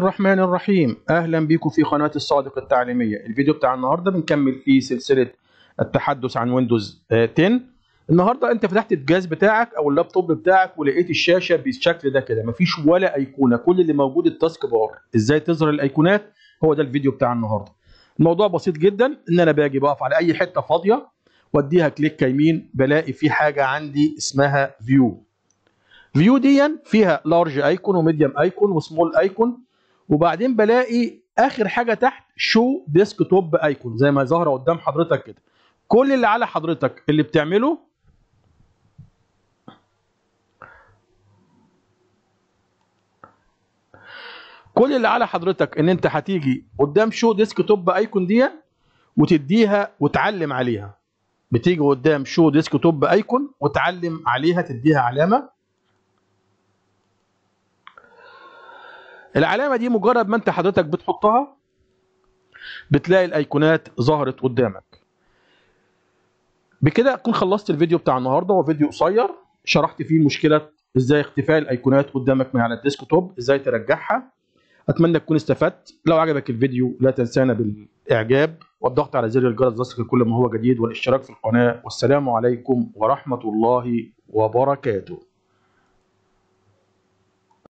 الرحمن الرحيم اهلا بيكم في قناه الصادق التعليميه الفيديو بتاع النهارده بنكمل فيه سلسله التحدث عن ويندوز 10 النهارده انت فتحت الجهاز بتاعك او اللابتوب بتاعك ولقيت الشاشه بالشكل ده كده مفيش ولا ايقونه كل اللي موجود التاسك بار ازاي تظهر الايقونات هو ده الفيديو بتاع النهارده الموضوع بسيط جدا ان انا باجي بقف على اي حته فاضيه واديها كليك يمين بلاقي في حاجه عندي اسمها فيو فيو دي فيها لارج ايكون وميديم ايكون وسمول ايكون وبعدين بلاقي اخر حاجه تحت شو ديسك توب ايكون زي ما ظاهره قدام حضرتك كده كل اللي على حضرتك اللي بتعمله كل اللي على حضرتك ان انت هتيجي قدام شو ديسك توب ايكون دي وتديها وتعلم عليها بتيجي قدام شو ديسك توب ايكون وتعلم عليها تديها علامه العلامة دي مجرد ما انت حضرتك بتحطها بتلاقي الايقونات ظهرت قدامك بكده اكون خلصت الفيديو بتاع النهارده هو فيديو قصير شرحت فيه مشكله ازاي اختفاء الايقونات قدامك من على الديسك توب ازاي ترجعها اتمنى تكون استفدت لو عجبك الفيديو لا تنسانا بالاعجاب والضغط على زر الجرس لتصلك كل ما هو جديد والاشتراك في القناه والسلام عليكم ورحمه الله وبركاته